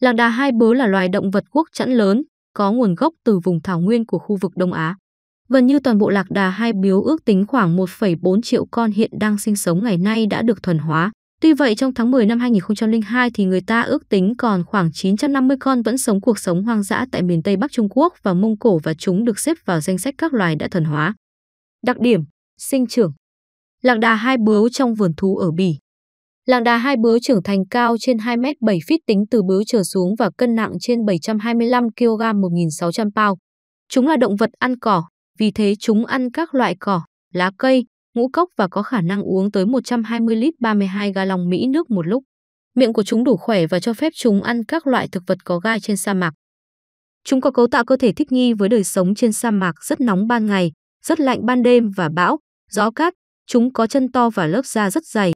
Lạc đà hai bớ là loài động vật quốc chẵn lớn, có nguồn gốc từ vùng thảo nguyên của khu vực Đông Á. Gần như toàn bộ lạc đà hai biếu ước tính khoảng 1,4 triệu con hiện đang sinh sống ngày nay đã được thuần hóa. Tuy vậy trong tháng 10 năm 2002 thì người ta ước tính còn khoảng 950 con vẫn sống cuộc sống hoang dã tại miền Tây Bắc Trung Quốc và Mông Cổ và chúng được xếp vào danh sách các loài đã thuần hóa. Đặc điểm, sinh trưởng. Lạc đà hai bướu trong vườn thú ở Bỉ. Làng đà hai bướu trưởng thành cao trên 2 m 7 feet tính từ bướu trở xuống và cân nặng trên 725 kg 1600 pound. Chúng là động vật ăn cỏ, vì thế chúng ăn các loại cỏ, lá cây, ngũ cốc và có khả năng uống tới 120 lít 32 ga lòng Mỹ nước một lúc. Miệng của chúng đủ khỏe và cho phép chúng ăn các loại thực vật có gai trên sa mạc. Chúng có cấu tạo cơ thể thích nghi với đời sống trên sa mạc rất nóng ban ngày, rất lạnh ban đêm và bão, gió cát. Chúng có chân to và lớp da rất dày,